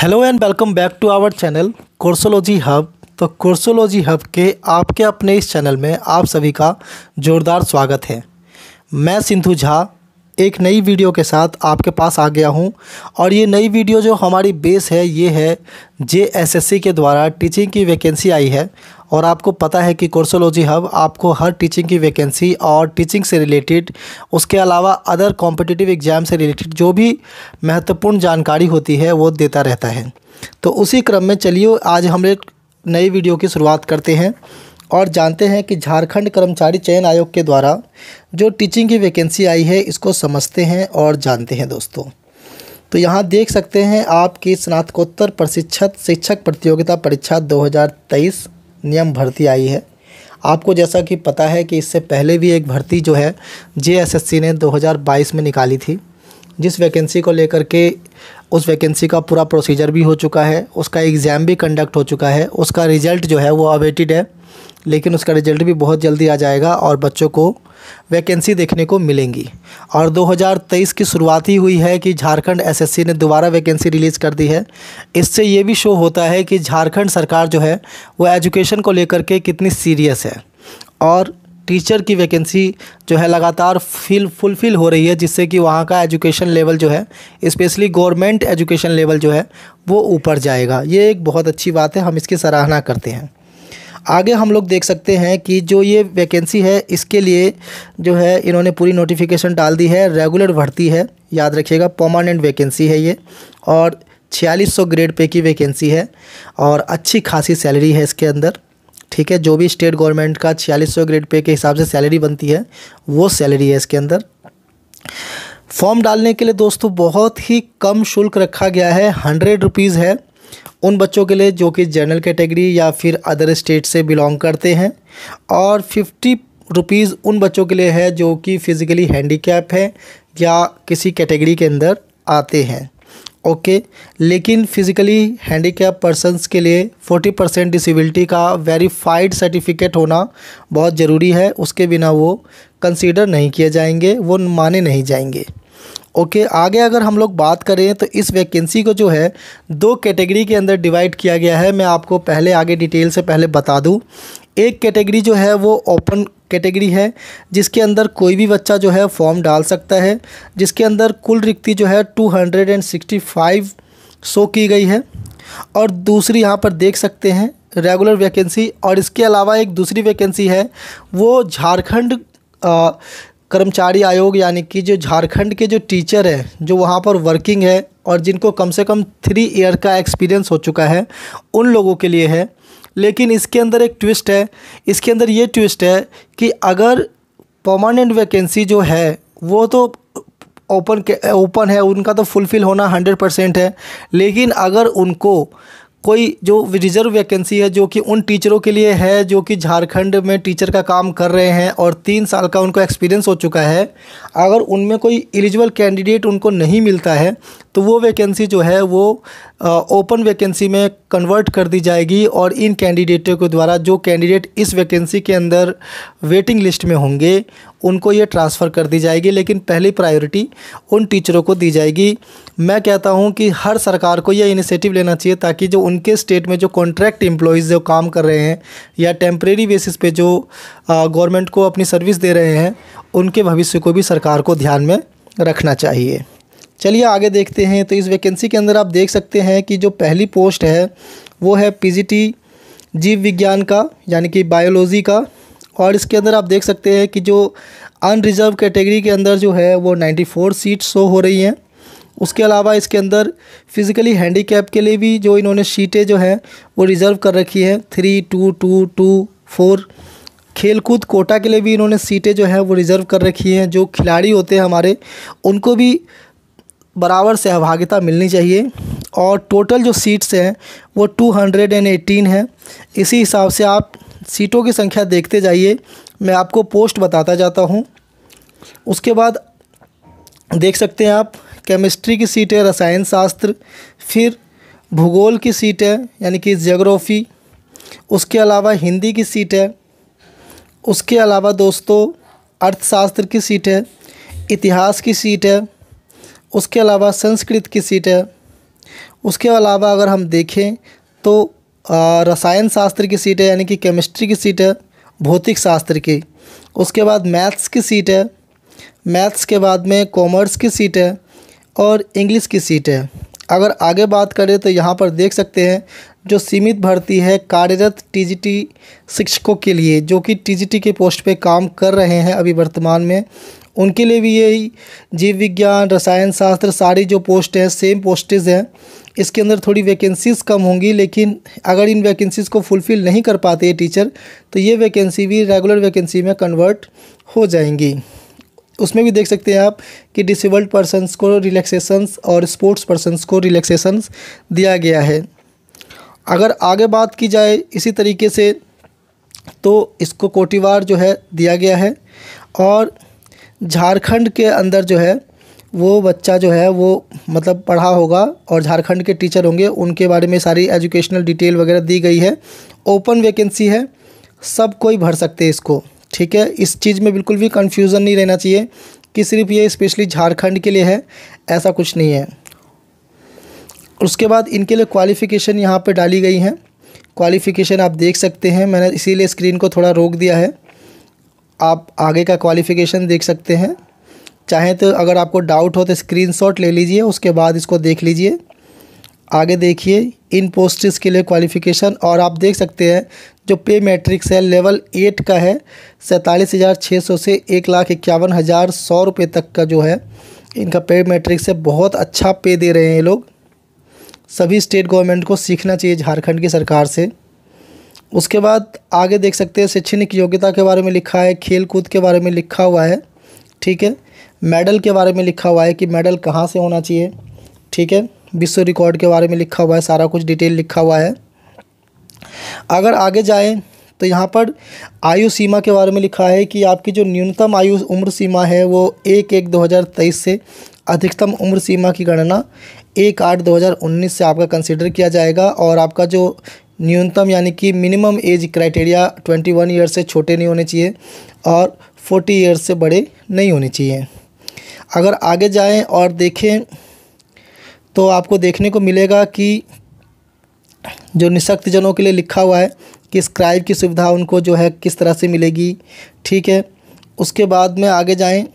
hello and welcome back to our channel Coursology hub तो Coursology hub के आपके अपने इस चैनल में आप सभी का ज़ोरदार स्वागत है मैं सिंधु झा एक नई वीडियो के साथ आपके पास आ गया हूं और ये नई वीडियो जो हमारी बेस है ये है जे के द्वारा टीचिंग की वैकेंसी आई है और आपको पता है कि कोर्सोलॉजी हब आपको हर टीचिंग की वैकेंसी और टीचिंग से रिलेटेड उसके अलावा अदर कॉम्पिटिटिव एग्ज़ाम से रिलेटेड जो भी महत्वपूर्ण जानकारी होती है वो देता रहता है तो उसी क्रम में चलिए आज हम एक नई वीडियो की शुरुआत करते हैं और जानते हैं कि झारखंड कर्मचारी चयन आयोग के द्वारा जो टीचिंग की वैकेंसी आई है इसको समझते हैं और जानते हैं दोस्तों तो यहाँ देख सकते हैं आपकी स्नातकोत्तर प्रशिक्षक शिक्षक प्रतियोगिता परीक्षा 2023 नियम भर्ती आई है आपको जैसा कि पता है कि इससे पहले भी एक भर्ती जो है जे ने दो में निकाली थी जिस वैकेंसी को लेकर के उस वैकेंसी का पूरा प्रोसीजर भी हो चुका है उसका एग्ज़ाम भी कंडक्ट हो चुका है उसका रिज़ल्ट जो है वो अवेटेड है लेकिन उसका रिज़ल्ट भी बहुत जल्दी आ जाएगा और बच्चों को वैकेंसी देखने को मिलेंगी और 2023 की शुरुआत ही हुई है कि झारखंड एसएससी ने दोबारा वैकेंसी रिलीज़ कर दी है इससे ये भी शो होता है कि झारखंड सरकार जो है वो एजुकेशन को लेकर के कितनी सीरियस है और टीचर की वैकेंसी जो है लगातार फिल फुलफ़िल हो रही है जिससे कि वहाँ का एजुकेशन लेवल जो है इस्पेशली गवर्नमेंट एजुकेशन लेवल जो है वो ऊपर जाएगा ये एक बहुत अच्छी बात है हम इसकी सराहना करते हैं आगे हम लोग देख सकते हैं कि जो ये वैकेंसी है इसके लिए जो है इन्होंने पूरी नोटिफिकेशन डाल दी है रेगुलर भर्ती है याद रखिएगा पर्मानेंट वैकेंसी है ये और छियालीस सौ ग्रेड पे की वैकेंसी है और अच्छी खासी सैलरी है इसके अंदर ठीक है जो भी स्टेट गवर्नमेंट का छियालीस सौ ग्रेड पे के हिसाब से सैलरी बनती है वो सैलरी है इसके अंदर फॉर्म डालने के लिए दोस्तों बहुत ही कम शुल्क रखा गया है हंड्रेड रुपीज़ है उन बच्चों के लिए जो कि जनरल कैटेगरी या फिर अदर स्टेट से बिलोंग करते हैं और फिफ्टी रुपीज़ उन बच्चों के लिए है जो कि फ़िज़िकली हैंडीकैप है या किसी कैटेगरी के अंदर आते हैं ओके लेकिन फिज़िकली हैंडीकैप पर्सनस के लिए 40 परसेंट डिसबिलिटी का वेरीफाइड सर्टिफिकेट होना बहुत ज़रूरी है उसके बिना वो कंसीडर नहीं किए जाएंगे वो माने नहीं जाएंगे ओके okay, आगे अगर हम लोग बात करें तो इस वैकेंसी को जो है दो कैटेगरी के अंदर डिवाइड किया गया है मैं आपको पहले आगे डिटेल से पहले बता दूं एक कैटेगरी जो है वो ओपन कैटेगरी है जिसके अंदर कोई भी बच्चा जो है फॉर्म डाल सकता है जिसके अंदर कुल रिक्ति जो है two hundred and sixty five show की गई है और दूसरी यहाँ पर देख सकते हैं रेगुलर वैकेंसी और इसके अलावा एक दूसरी वैकेंसी है वो झारखंड कर्मचारी आयोग यानी कि जो झारखंड के जो टीचर हैं जो वहाँ पर वर्किंग है और जिनको कम से कम थ्री ईयर का एक्सपीरियंस हो चुका है उन लोगों के लिए है लेकिन इसके अंदर एक ट्विस्ट है इसके अंदर ये ट्विस्ट है कि अगर परमानेंट वैकेंसी जो है वो तो ओपन के ओपन है उनका तो फुलफ़िल होना हंड्रेड परसेंट है लेकिन अगर उनको कोई जो रिज़र्व वैकेंसी है जो कि उन टीचरों के लिए है जो कि झारखंड में टीचर का काम कर रहे हैं और तीन साल का उनको एक्सपीरियंस हो चुका है अगर उनमें कोई एलिजिबल कैंडिडेट उनको नहीं मिलता है तो वो वैकेंसी जो है वो ओपन वैकेंसी में कन्वर्ट कर दी जाएगी और इन कैंडिडेटों के द्वारा जो कैंडिडेट इस वैकेंसी के अंदर वेटिंग लिस्ट में होंगे उनको ये ट्रांसफ़र कर दी जाएगी लेकिन पहली प्रायोरिटी उन टीचरों को दी जाएगी मैं कहता हूँ कि हर सरकार को यह इनिशिएटिव लेना चाहिए ताकि जो उनके स्टेट में जो कॉन्ट्रैक्ट एम्प्लॉयज़ जो काम कर रहे हैं या टेम्प्रेरी बेसिस पे जो गवर्नमेंट को अपनी सर्विस दे रहे हैं उनके भविष्य को भी सरकार को ध्यान में रखना चाहिए चलिए आगे देखते हैं तो इस वैकेंसी के अंदर आप देख सकते हैं कि जो पहली पोस्ट है वो है पी जीव विज्ञान का यानी कि बायोलॉजी का और इसके अंदर आप देख सकते हैं कि जो अनरिजर्व कैटेगरी के अंदर जो है वो 94 सीट शो हो रही हैं उसके अलावा इसके अंदर फिज़िकली हैंडीकैप के लिए भी जो इन्होंने सीटें जो हैं वो रिज़र्व कर रखी है three two two two four खेलकूद कोटा के लिए भी इन्होंने सीटें जो हैं वो रिज़र्व कर रखी हैं जो खिलाड़ी होते हैं हमारे उनको भी बराबर सहभागिता मिलनी चाहिए और टोटल जो सीट्स हैं वो 218 हैं इसी हिसाब से आप सीटों की संख्या देखते जाइए मैं आपको पोस्ट बताता जाता हूँ उसके बाद देख सकते हैं आप केमिस्ट्री की सीट है रसायन शास्त्र फिर भूगोल की सीट है यानी कि जोग्राफ़ी उसके अलावा हिंदी की सीट है उसके अलावा दोस्तों अर्थशास्त्र की सीट है इतिहास की सीट है उसके अलावा संस्कृत की सीट है उसके अलावा अगर हम देखें तो रसायन शास्त्र की सीट है यानी कि केमिस्ट्री की सीट है भौतिक शास्त्र की उसके बाद मैथ्स की सीट है मैथ्स के बाद में कॉमर्स की सीट है और इंग्लिश की सीट है अगर आगे बात करें तो यहाँ पर देख सकते हैं जो सीमित भर्ती है कार्यरत टीजीटी शिक्षकों के लिए जो कि टीजीटी के पोस्ट पे काम कर रहे हैं अभी वर्तमान में उनके लिए भी यही जीव विज्ञान रसायन शास्त्र सारी जो पोस्ट हैं सेम पोस्टेज हैं इसके अंदर थोड़ी वैकेंसीज़ कम होंगी लेकिन अगर इन वैकेंसीज़ को फुलफ़िल नहीं कर पाते ये टीचर तो ये वैकेंसी भी रेगुलर वैकेंसी में कन्वर्ट हो जाएंगी उसमें भी देख सकते हैं आप कि डिसेबल्ड पर्सनस को रिलैक्सेशंस और स्पोर्ट्स पर्सनस को रिलैक्सेशंस दिया गया है अगर आगे बात की जाए इसी तरीके से तो इसको कोटिवार जो है दिया गया है और झारखंड के अंदर जो है वो बच्चा जो है वो मतलब पढ़ा होगा और झारखंड के टीचर होंगे उनके बारे में सारी एजुकेशनल डिटेल वगैरह दी गई है ओपन वैकेंसी है सब कोई भर सकते हैं इसको ठीक है इस चीज़ में बिल्कुल भी कन्फ्यूज़न नहीं रहना चाहिए कि सिर्फ ये स्पेशली झारखंड के लिए है ऐसा कुछ नहीं है उसके बाद इनके लिए क्वालिफ़िकेशन यहाँ पर डाली गई हैं क्वालिफ़िकेशन आप देख सकते हैं मैंने इसीलिए स्क्रीन को थोड़ा रोक दिया है आप आगे का क्वालिफ़िकेशन देख सकते हैं चाहें तो अगर आपको डाउट हो तो स्क्रीनशॉट ले लीजिए उसके बाद इसको देख लीजिए आगे देखिए इन पोस्टिस के लिए क्वालिफ़िकेशन और आप देख सकते हैं जो पे मैट्रिक्स है लेवल एट का है सैंतालीस हज़ार छः सौ से एक लाख इक्यावन हज़ार सौ रुपये तक का जो है इनका पे मैट्रिक्स है बहुत अच्छा पे दे रहे हैं ये लोग सभी स्टेट गवर्नमेंट को सीखना चाहिए झारखंड की सरकार से उसके बाद आगे देख सकते हैं शैक्षणिक योग्यता के बारे में लिखा है खेल कूद के बारे में लिखा हुआ है ठीक है मेडल के बारे में लिखा हुआ है कि मेडल कहाँ से होना चाहिए ठीक है विश्व रिकॉर्ड के बारे में लिखा हुआ है सारा कुछ डिटेल लिखा हुआ है अगर आगे जाएँ तो यहाँ पर आयु सीमा के बारे में लिखा है कि आपकी जो न्यूनतम आयु उम्र सीमा है वो एक एक दो हज़ार तेईस से अधिकतम उम्र सीमा की गणना एक आठ दो हज़ार उन्नीस से आपका कंसिडर किया जाएगा और आपका जो न्यूनतम यानी कि minimum age criteria twenty one year से छोटे नहीं होने चाहिए और फोर्टी ईयर से बड़े नहीं होने चाहिए अगर आगे जाएं और देखें तो आपको देखने को मिलेगा कि जो निशक्तजनों के लिए लिखा हुआ है कि स्क्राइब की सुविधा उनको जो है किस तरह से मिलेगी ठीक है उसके बाद में आगे जाएँ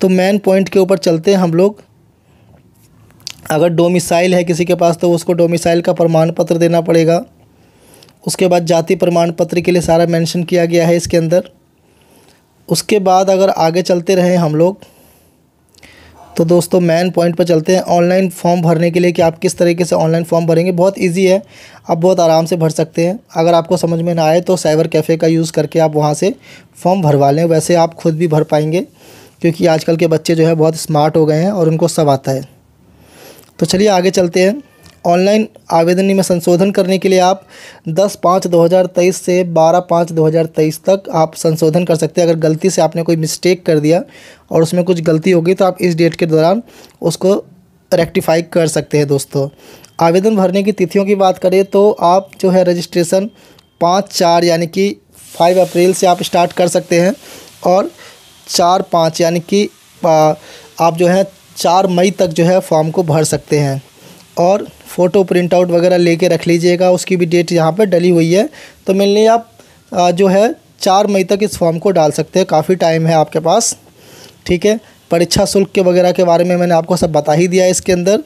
तो मेन पॉइंट के ऊपर चलते हैं हम लोग अगर डोमिसाइल है किसी के पास तो उसको डोमिसाइल का प्रमाण पत्र देना पड़ेगा उसके बाद जाति प्रमाण पत्र के लिए सारा मेंशन किया गया है इसके अंदर उसके बाद अगर आगे चलते रहें हम लोग तो दोस्तों मेन पॉइंट पर चलते हैं ऑनलाइन फॉर्म भरने के लिए कि आप किस तरीके से ऑनलाइन फॉर्म भरेंगे बहुत इजी है आप बहुत आराम से भर सकते हैं अगर आपको समझ में ना आए तो साइबर कैफ़े का यूज़ करके आप वहाँ से फॉर्म भरवा लें वैसे आप खुद भी भर पाएंगे क्योंकि आजकल के बच्चे जो है बहुत स्मार्ट हो गए हैं और उनको सब आता है तो चलिए आगे चलते हैं ऑनलाइन आवेदन में संशोधन करने के लिए आप 10 पाँच 2023 से 12 पाँच 2023 तक आप संशोधन कर सकते हैं अगर गलती से आपने कोई मिस्टेक कर दिया और उसमें कुछ गलती होगी तो आप इस डेट के दौरान उसको रेक्टिफाई कर सकते हैं दोस्तों आवेदन भरने की तिथियों की बात करें तो आप जो है रजिस्ट्रेशन पाँच चार यानी कि फाइव अप्रैल से आप स्टार्ट कर सकते हैं और चार पाँच यानी कि आप जो है चार मई तक जो है फॉर्म को भर सकते हैं और फ़ोटो प्रिंट आउट वगैरह लेके रख लीजिएगा उसकी भी डेट यहाँ पर डली हुई है तो मेनली आप जो है चार मई तक इस फॉर्म को डाल सकते हैं काफ़ी टाइम है आपके पास ठीक है परीक्षा शुल्क के वगैरह के बारे में मैंने आपको सब बता ही दिया है इसके अंदर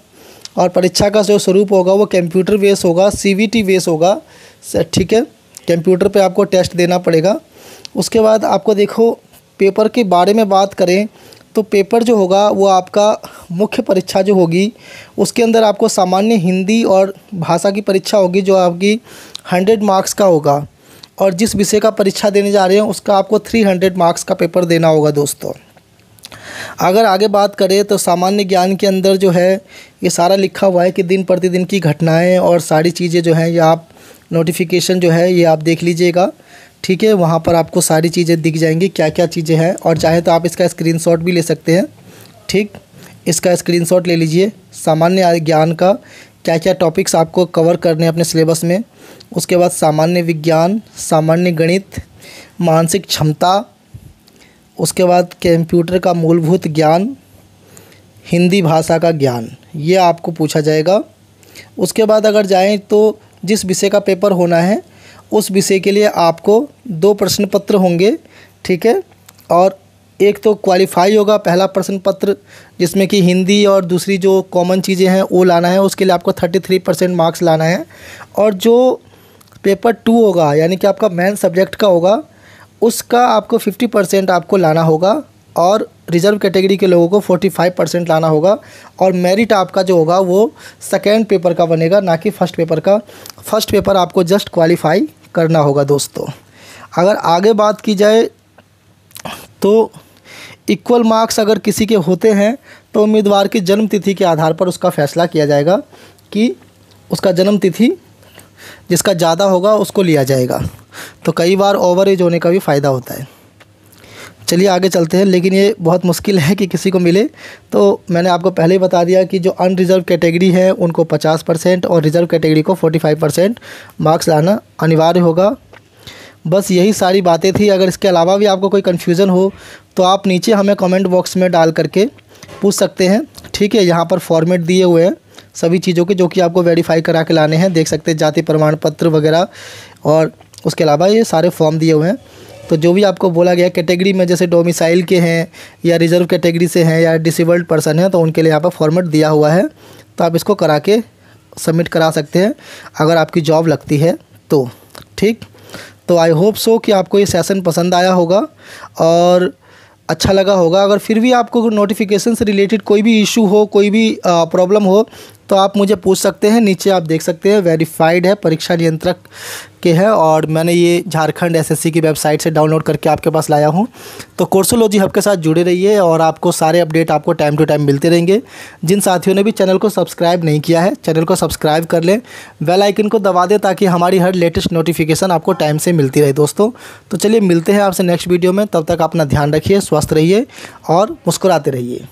और परीक्षा का जो स्वरूप होगा वो कंप्यूटर बेस होगा सीवीटी बेस होगा ठीक है कंप्यूटर पे आपको टेस्ट देना पड़ेगा उसके बाद आपको देखो पेपर के बारे में बात करें तो पेपर जो होगा वो आपका मुख्य परीक्षा जो होगी उसके अंदर आपको सामान्य हिंदी और भाषा की परीक्षा होगी जो आपकी हंड्रेड मार्क्स का होगा और जिस विषय का परीक्षा देने जा रहे हैं उसका आपको थ्री हंड्रेड मार्क्स का पेपर देना होगा दोस्तों अगर आगे बात करें तो सामान्य ज्ञान के अंदर जो है ये सारा लिखा हुआ है कि दिन प्रतिदिन की घटनाएँ और सारी चीज़ें जो हैं ये आप नोटिफिकेशन जो है ये आप देख लीजिएगा ठीक है वहाँ पर आपको सारी चीज़ें दिख जाएंगी क्या क्या चीज़ें हैं और चाहे तो आप इसका स्क्रीनशॉट भी ले सकते हैं ठीक इसका स्क्रीनशॉट ले लीजिए सामान्य ज्ञान का क्या क्या टॉपिक्स आपको कवर करने हैं अपने सिलेबस में उसके बाद सामान्य विज्ञान सामान्य गणित मानसिक क्षमता उसके बाद कंप्यूटर का मूलभूत ज्ञान हिंदी भाषा का ज्ञान ये आपको पूछा जाएगा उसके बाद अगर जाएँ तो जिस विषय का पेपर होना है उस विषय के लिए आपको दो प्रश्न पत्र होंगे ठीक है और एक तो क्वालिफाई होगा पहला प्रश्न पत्र जिसमें कि हिंदी और दूसरी जो कॉमन चीज़ें हैं वो लाना है उसके लिए आपको थर्टी थ्री परसेंट मार्क्स लाना है और जो पेपर टू होगा यानी कि आपका मेन सब्जेक्ट का होगा उसका आपको फिफ्टी परसेंट आपको लाना होगा और रिजर्व कैटेगरी के लोगों को फोर्टी फाइव परसेंट लाना होगा और मेरिट आपका जो होगा वो सेकेंड पेपर का बनेगा ना कि फ़र्स्ट पेपर का फर्स्ट पेपर आपको जस्ट क्वालिफाई करना होगा दोस्तों अगर आगे बात की जाए तो इक्वल मार्क्स अगर किसी के होते हैं तो उम्मीदवार की जन्म तिथि के आधार पर उसका फैसला किया जाएगा कि उसका जन्म तिथि जिसका ज़्यादा होगा उसको लिया जाएगा तो कई बार ओवर एज होने का भी फ़ायदा होता है चलिए आगे चलते हैं लेकिन ये बहुत मुश्किल है कि किसी को मिले तो मैंने आपको पहले ही बता दिया कि जो अनरिजर्व कैटेगरी है उनको 50 परसेंट और रिज़र्व कैटेगरी को 45 परसेंट मार्क्स लाना अनिवार्य होगा बस यही सारी बातें थी अगर इसके अलावा भी आपको कोई कन्फ्यूज़न हो तो आप नीचे हमें कमेंट बॉक्स में डाल करके पूछ सकते हैं ठीक है यहाँ पर फॉर्मेट दिए हुए हैं सभी चीज़ों के जो कि आपको वेरीफाई करा के लाने हैं देख सकते हैं जाति प्रमाण पत्र वगैरह और उसके अलावा ये सारे फॉर्म दिए हुए हैं तो जो भी आपको बोला गया कैटेगरी में जैसे डोमिसाइल के हैं या रिजर्व कैटेगरी से हैं या डिसेबल्ड पर्सन हैं तो उनके लिए यहाँ पर फॉर्मेट दिया हुआ है तो आप इसको करा के सबमिट करा सकते हैं अगर आपकी जॉब लगती है तो ठीक तो आई होप सो कि आपको ये सेशन पसंद आया होगा और अच्छा लगा होगा अगर फिर भी आपको नोटिफिकेशन से रिलेटेड कोई भी इशू हो कोई भी प्रॉब्लम हो तो आप मुझे पूछ सकते हैं नीचे आप देख सकते हैं वेरीफाइड है परीक्षा नियंत्रक के हैं और मैंने ये झारखंड एसएससी की वेबसाइट से डाउनलोड करके आपके पास लाया हूँ तो कोर्सोलॉजी हब के साथ जुड़े रहिए और आपको सारे अपडेट आपको टाइम टू टाइम मिलते रहेंगे जिन साथियों ने भी चैनल को सब्सक्राइब नहीं किया है चैनल को सब्सक्राइब कर लें वेलाइकिन को दबा दें ताकि हमारी हर लेटेस्ट नोटिफिकेशन आपको टाइम से मिलती रहे दोस्तों तो चलिए मिलते हैं आपसे नेक्स्ट वीडियो में तब तक अपना ध्यान रखिए स्वस्थ रहिए और मुस्कुराते रहिए